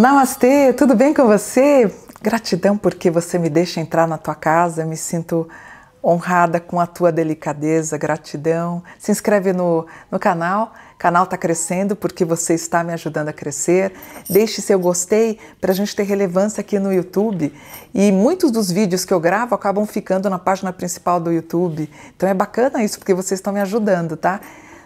Namastê, tudo bem com você? Gratidão porque você me deixa entrar na tua casa, me sinto honrada com a tua delicadeza, gratidão. Se inscreve no, no canal, o canal está crescendo porque você está me ajudando a crescer. Deixe seu gostei para a gente ter relevância aqui no YouTube. E muitos dos vídeos que eu gravo acabam ficando na página principal do YouTube. Então é bacana isso porque vocês estão me ajudando, tá?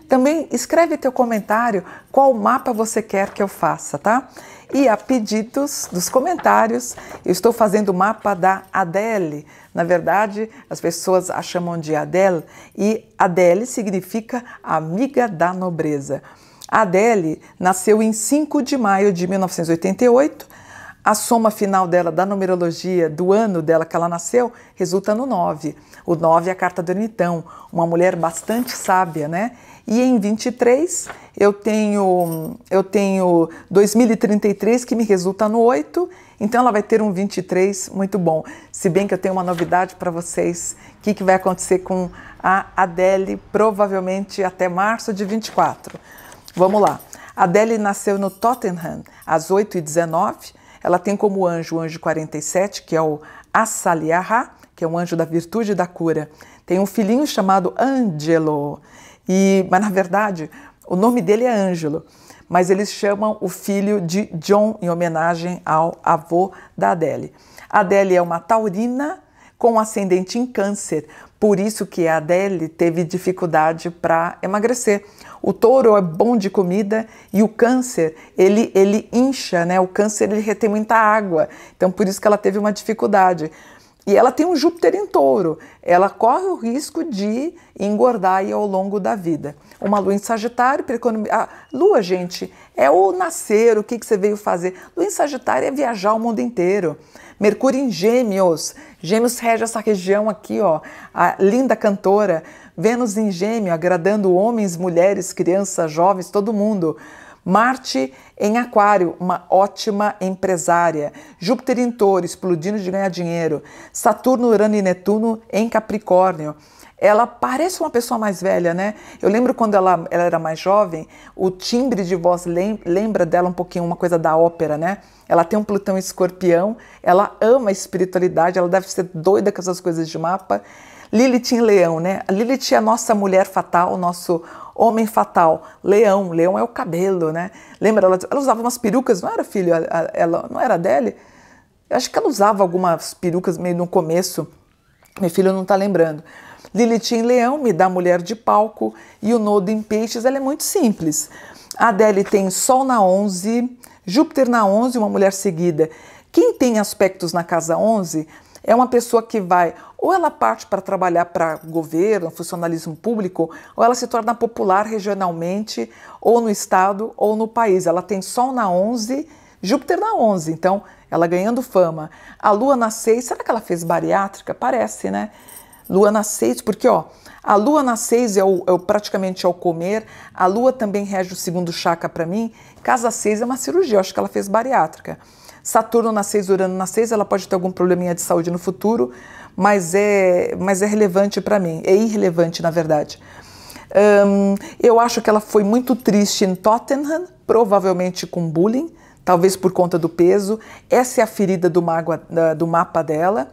Também escreve teu comentário, qual mapa você quer que eu faça, tá? E a pedidos dos comentários, eu estou fazendo o mapa da Adele. Na verdade, as pessoas a chamam de Adele e Adele significa amiga da nobreza. Adele nasceu em 5 de maio de 1988 a soma final dela da numerologia do ano dela que ela nasceu resulta no 9. O 9 é a carta do ermitão, uma mulher bastante sábia, né? E em 23 eu tenho eu tenho 2033 que me resulta no 8, então ela vai ter um 23 muito bom. Se bem que eu tenho uma novidade para vocês, o que, que vai acontecer com a Adele provavelmente até março de 24. Vamos lá. Adele nasceu no Tottenham às 8h19 ela tem como anjo o anjo 47, que é o Assaliahá, que é um anjo da virtude e da cura. Tem um filhinho chamado Angelo, e, mas na verdade o nome dele é Ângelo, mas eles chamam o filho de John em homenagem ao avô da Adele. A Adele é uma taurina com ascendente em câncer, por isso que a Adele teve dificuldade para emagrecer. O touro é bom de comida e o câncer, ele, ele incha, né? O câncer ele retém muita água. Então por isso que ela teve uma dificuldade. E ela tem um Júpiter em touro. Ela corre o risco de engordar ao longo da vida. Uma lua em Sagitário, a ah, lua, gente, é o nascer, o que, que você veio fazer. Lua em Sagitário é viajar o mundo inteiro. Mercúrio em Gêmeos. Gêmeos rege essa região aqui, ó. A linda cantora. Vênus em Gêmeo, agradando homens, mulheres, crianças, jovens, todo mundo. Marte em Aquário, uma ótima empresária. Júpiter em Touro, explodindo de ganhar dinheiro. Saturno, Urano e Netuno em Capricórnio. Ela parece uma pessoa mais velha, né? Eu lembro quando ela, ela era mais jovem, o timbre de voz lembra dela um pouquinho, uma coisa da ópera, né? Ela tem um Plutão escorpião, ela ama a espiritualidade, ela deve ser doida com essas coisas de mapa. Lilith em leão, né? A Lilith é a nossa mulher fatal, nosso Homem Fatal, Leão, Leão é o cabelo, né? Lembra, ela, ela usava umas perucas, não era filho, ela não era dele? acho que ela usava algumas perucas meio no começo, meu filho não está lembrando. Lilith em Leão me dá mulher de palco e o Nodo em Peixes, ela é muito simples. A Adele tem Sol na 11, Júpiter na 11, uma mulher seguida. Quem tem aspectos na casa 11 é uma pessoa que vai, ou ela parte para trabalhar para governo, funcionalismo público, ou ela se torna popular regionalmente, ou no estado, ou no país. Ela tem Sol na 11, Júpiter na 11, então ela ganhando fama. A Lua na 6, será que ela fez bariátrica? Parece, né? Lua na 6, porque ó, a lua na 6 é, o, é o praticamente ao é comer, a lua também rege o segundo chakra para mim. Casa 6 é uma cirurgia, eu acho que ela fez bariátrica. Saturno na 6, Urano na 6, ela pode ter algum probleminha de saúde no futuro, mas é, mas é relevante para mim, é irrelevante na verdade. eu acho que ela foi muito triste em Tottenham, provavelmente com bullying, talvez por conta do peso. Essa é a ferida do, mago, do mapa dela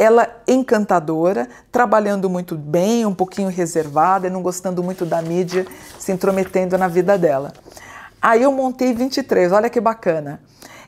ela encantadora, trabalhando muito bem, um pouquinho reservada, não gostando muito da mídia se intrometendo na vida dela. Aí eu montei 23, olha que bacana.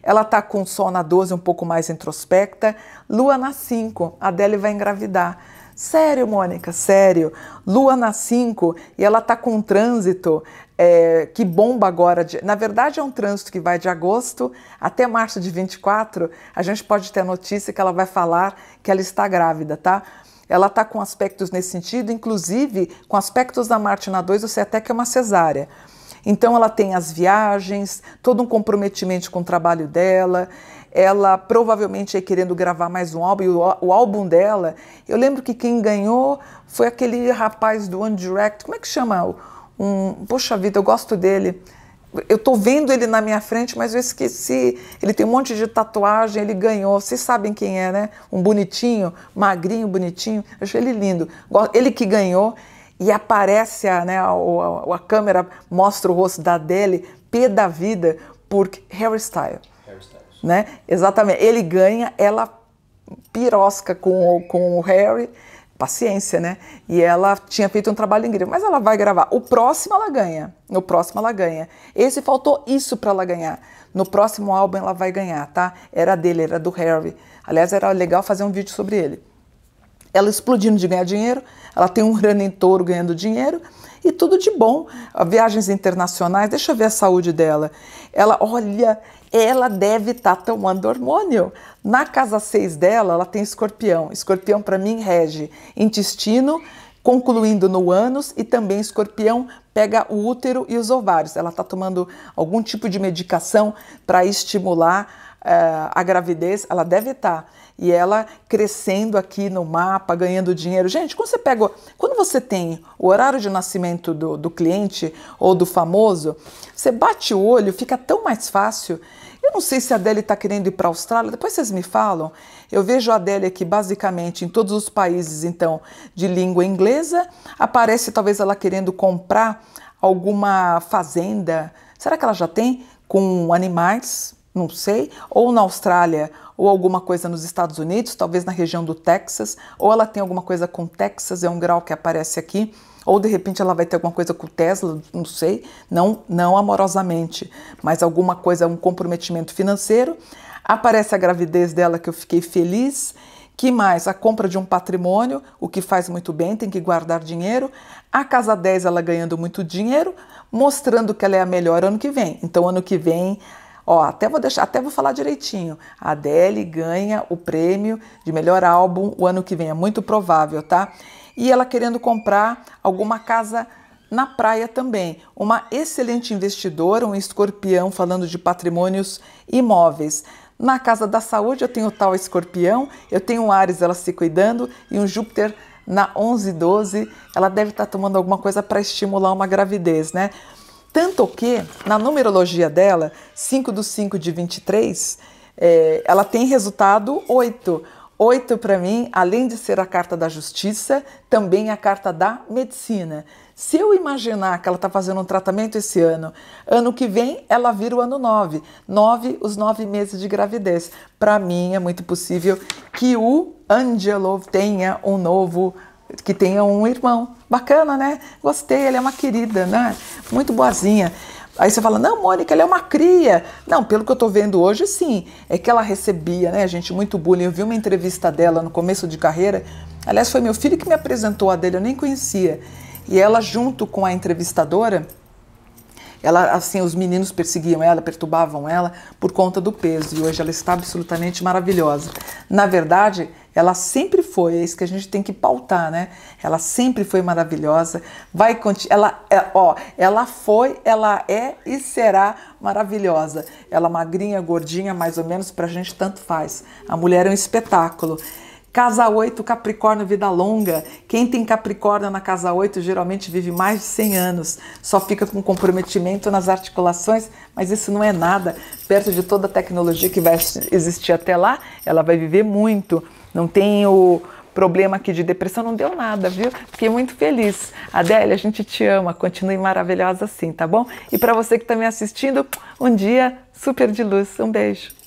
Ela tá com Sol na 12, um pouco mais introspecta, Lua na 5, a Adele vai engravidar. Sério, Mônica, sério. Lua na 5 e ela tá com um trânsito é, que bomba agora. De, na verdade, é um trânsito que vai de agosto até março de 24. A gente pode ter a notícia que ela vai falar que ela está grávida, tá? Ela está com aspectos nesse sentido, inclusive com aspectos da Martina 2, eu sei até que é uma cesárea. Então ela tem as viagens, todo um comprometimento com o trabalho dela. Ela provavelmente é querendo gravar mais um álbum. E o, o, álbum dela, eu lembro que quem ganhou foi aquele rapaz do One Direct. Como é que chama o, um, poxa vida, eu gosto dele. Eu estou vendo ele na minha frente, mas eu esqueci. Ele tem um monte de tatuagem, ele ganhou. Vocês sabem quem é, né? Um bonitinho, magrinho, bonitinho. Eu achei ele lindo. Ele que ganhou e aparece, a, né, a, a, a câmera mostra o rosto da Adele, P da vida, por hairstyle. Styles. Né? Exatamente. Ele ganha, ela pirosca com, com o Harry paciência, né? E ela tinha feito um trabalho incrível, mas ela vai gravar. O próximo ela ganha. No próximo ela ganha. Esse faltou isso para ela ganhar. No próximo álbum ela vai ganhar, tá? Era dele, era do Harry. Aliás, era legal fazer um vídeo sobre ele ela explodindo de ganhar dinheiro, ela tem um grande touro ganhando dinheiro e tudo de bom. Viagens internacionais, deixa eu ver a saúde dela. Ela, olha, ela deve estar tá tomando hormônio. Na casa 6 dela, ela tem escorpião. Escorpião, para mim, rege intestino, concluindo no ânus e também escorpião pega o útero e os ovários. Ela está tomando algum tipo de medicação para estimular eh, a gravidez, ela deve estar. Tá. E ela crescendo aqui no mapa, ganhando dinheiro. Gente, quando você pega. Quando você tem o horário de nascimento do, do cliente ou do famoso, você bate o olho, fica tão mais fácil. Eu não sei se a Adele está querendo ir para a Austrália, depois vocês me falam. Eu vejo a Adele aqui basicamente em todos os países, então, de língua inglesa. Aparece talvez ela querendo comprar alguma fazenda. Será que ela já tem? Com animais, não sei, ou na Austrália, ou alguma coisa nos Estados Unidos, talvez na região do Texas, ou ela tem alguma coisa com Texas, é um grau que aparece aqui, ou de repente ela vai ter alguma coisa com Tesla, não sei, não, não amorosamente, mas alguma coisa, um comprometimento financeiro. Aparece a gravidez dela que eu fiquei feliz. Que mais? A compra de um patrimônio, o que faz muito bem, tem que guardar dinheiro. A casa 10 ela ganhando muito dinheiro, mostrando que ela é a melhor ano que vem. Então ano que vem Ó, até vou deixar, até vou falar direitinho. A Adele ganha o prêmio de melhor álbum o ano que vem, é muito provável, tá? E ela querendo comprar alguma casa na praia também. Uma excelente investidora, um escorpião falando de patrimônios imóveis. Na casa da saúde eu tenho o tal escorpião, eu tenho um Ares, ela se cuidando e um Júpiter na 11 12, ela deve estar tá tomando alguma coisa para estimular uma gravidez, né? Tanto que, na numerologia dela, 5 do 5 de 23, é, ela tem resultado 8. 8 para mim, além de ser a carta da justiça, também é a carta da medicina. Se eu imaginar que ela está fazendo um tratamento esse ano, ano que vem ela vira o ano 9. 9, os 9 meses de gravidez. Para mim é muito possível que o Angelo tenha um novo que tenha um irmão. Bacana, né? Gostei, ela é uma querida, né? Muito boazinha. Aí você fala, não, Mônica, ela é uma cria. Não, pelo que eu tô vendo hoje, sim. É que ela recebia, né, gente, muito bullying. Eu vi uma entrevista dela no começo de carreira. Aliás, foi meu filho que me apresentou a dele, eu nem conhecia. E ela, junto com a entrevistadora, ela, assim, os meninos perseguiam ela, perturbavam ela por conta do peso. E hoje ela está absolutamente maravilhosa. Na verdade, ela sempre foi, é isso que a gente tem que pautar, né? Ela sempre foi maravilhosa, vai ela é, ó, ela foi, ela é e será maravilhosa. Ela é magrinha, gordinha, mais ou menos, pra gente tanto faz. A mulher é um espetáculo. Casa 8, Capricórnio, vida longa. Quem tem Capricórnio na casa 8 geralmente vive mais de 100 anos. Só fica com comprometimento nas articulações, mas isso não é nada. Perto de toda a tecnologia que vai existir até lá, ela vai viver muito não tenho problema aqui de depressão, não deu nada, viu? Fiquei muito feliz. Adélia, a gente te ama, continue maravilhosa assim, tá bom? E para você que está me assistindo, um dia super de luz. Um beijo.